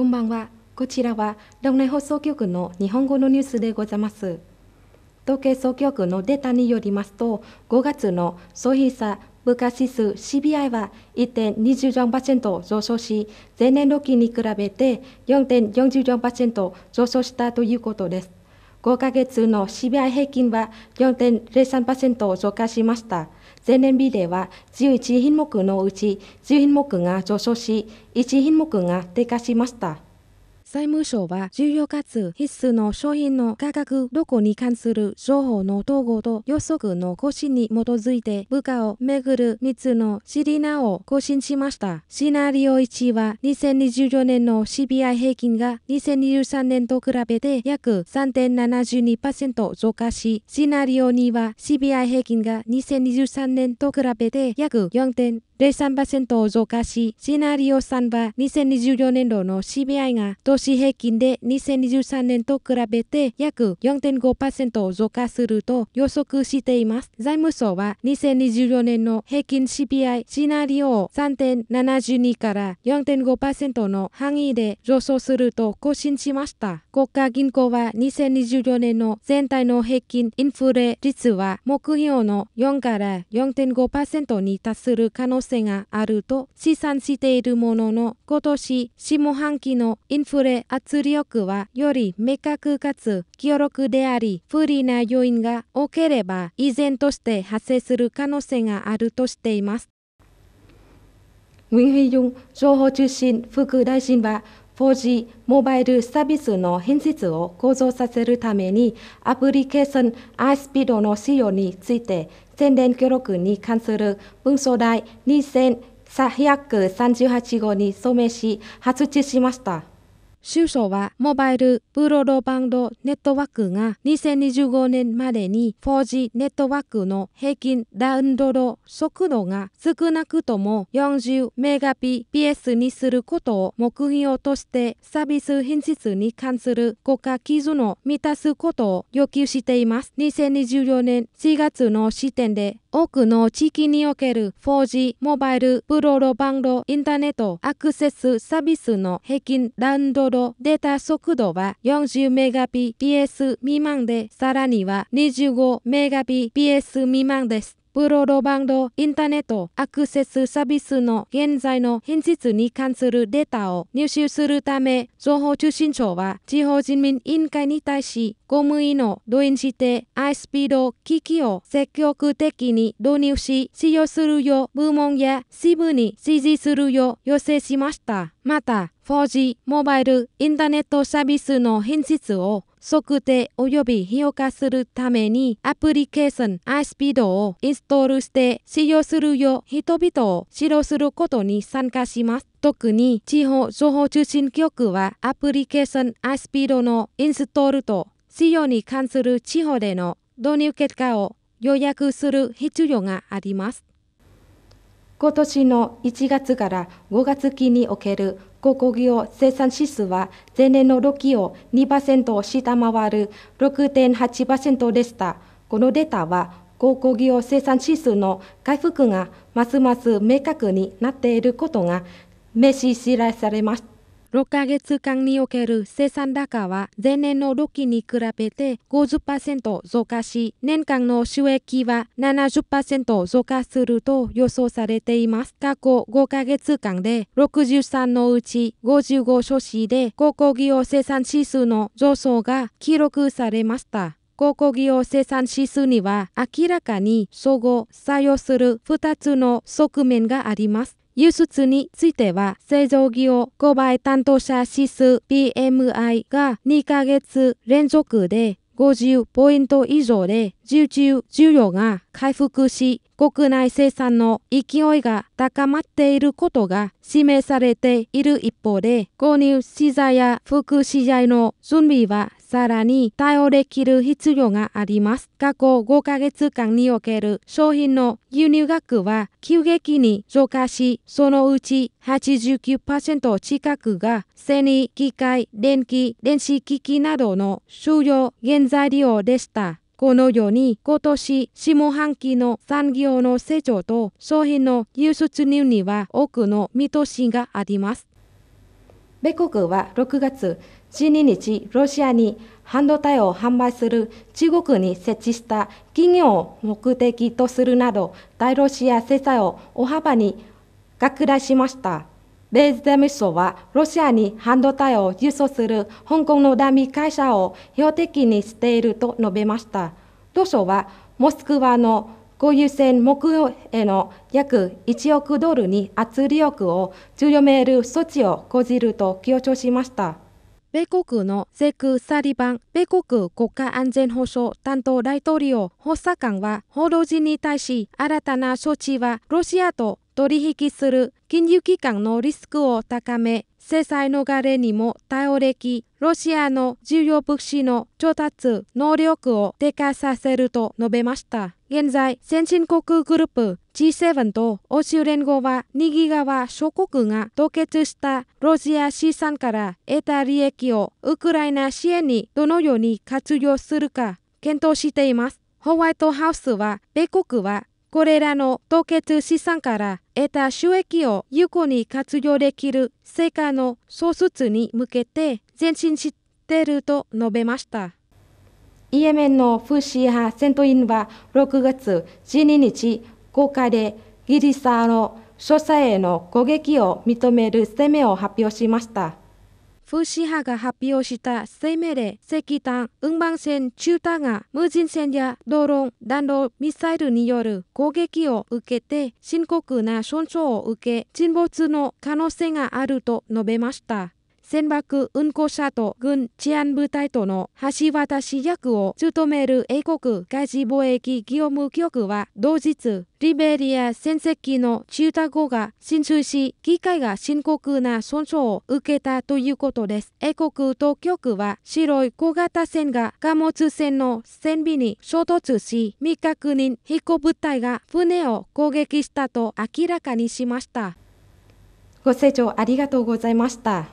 こんばんは。こちらは、道内放送局の日本語のニュースでございます。統計総局のデータによりますと、5月の消費者物価指数 CBI は1.24%上昇し、前年同期に比べて4.44%上昇したということです。5ヶ月の CBI 平均は4.03%増加しました。前年比では11品目のうち10品目が上昇し、1品目が低下しました。財務省は重要かつ必須の商品の価格どこに関する情報の統合と予測の更新に基づいて部下をめぐる3つのシリナを更新しました。シナリオ1は2024年の CBI 平均が2023年と比べて約3.72%増加し、シナリオ2は CBI 平均が2023年と比べて約4.1% 0.3%を増加し、シナリオ3は2024年度の CBI が投資平均で2023年と比べて約4.5%増加すると予測しています。財務省は2024年の平均 c b i シナリオを3.72から4.5%の範囲で上昇すると更新しました。国家銀行は2024年の全体の平均インフレ率は目標の4から4.5%に達する可能性性があると試算しているものの、今年下半期のインフレ圧力はより明確かつ強力であり、不利な要因が多ければ依然として発生する可能性があるとしています。Nguyễn Huy Dung, s o 4G モバイルサービスの変質を向上させるために、アプリケーション iSpeed の使用について、宣伝記録に関する文書第2 3 3 8号に署名し、発注しました。州相はモバイルブロードバンドネットワークが2025年までに 4G ネットワークの平均ダウンロード速度が少なくとも40メガ PS にすることを目標としてサービス品質に関する国家基準を満たすことを要求しています。2024年4月の時点で多くの地域における 4G モバイルブロードバンドインターネットアクセスサービスの平均ダウンロード出たデータ速度は 40Mbps 未満で、さらには 25Mbps 未満です。ブロードバンド、インターネット、アクセスサービスの現在の品質に関するデータを入手するため、情報通信庁は地方人民委員会に対し、公務員を動員して iSpeed 機器を積極的に導入し、使用するよう部門や支部に指示するよう要請しました。また、4G、モバイル、インターネットサービスの品質を測定及び評価するためにアプリケーション iSpeed をインストールして使用するよう人々を指導することに参加します。特に地方情報中心局はアプリケーション iSpeed のインストールと使用に関する地方での導入結果を予約する必要があります。今年の1月から5月期における鉱工業生産指数は前年の6期を2%を下回る6.8%でした。このデータは鉱工業生産指数の回復がますます明確になっていることが明示しらされました。6ヶ月間における生産高は前年の6期に比べて50%増加し、年間の収益は70%増加すると予想されています。過去5ヶ月間で63のうち55書市で鉱工業生産指数の上昇が記録されました。鉱工業生産指数には明らかに相互作用する2つの側面があります。輸出については、製造業購買担当者指数 PMI が2ヶ月連続で50ポイント以上で、受注需要が回復し、国内生産の勢いが高まっていることが示されている一方で、購入資材や副資材の準備はさらに対応できる必要があります。過去5ヶ月間における商品の輸入額は急激に増加し、そのうち89%近くが繊維、機械、電気、電子機器などの主要原材料でした。このように今年下半期の産業の成長と商品の輸出入には多くの見通しがあります。米国は6月12日、ロシアに半導体を販売する中国に設置した企業を目的とするなど、大ロシア制裁を大幅に拡大しました。米ーゼミソはロシアに半導体を輸送する香港のダミー会社を標的にしていると述べました。当初はモスクワの豪遊船木標への約1億ドルに圧力を強める措置を講じると強調しました。米国のゼク・サリバン、米国国家安全保障担当大統領補佐官は、報道陣に対し、新たな措置はロシアと取引する金融機関のリスクを高め、制裁逃れにも対応でき、ロシアの重要物資の調達能力を低下させると述べました。現在、先進国グループ G7 と欧州連合は右側諸国が凍結したロシア資産から得た利益をウクライナ支援にどのように活用するか検討しています。ホワイトハウスは、米国はこれらの凍結資産から得た収益を有効に活用できる成果の創出に向けて前進していると述べました。イエメンのフーシー派戦闘員は6月12日、公開でギリシャの所作への攻撃を認める声明を発表しました。フシ派が発表した声明で石炭、運搬船、中途が無人船やドローン、弾道ミサイルによる攻撃を受けて深刻な損傷を受け沈没の可能性があると述べました。船舶運航者と軍治安部隊との橋渡し役を務める英国外事貿易業務局は同日、リベリア戦績の中タ号が浸水し、機械が深刻な損傷を受けたということです。英国当局は白い小型船が貨物船の船尾に衝突し、未確認飛行物体が船を攻撃したと明らかにしました。ご清聴ありがとうございました。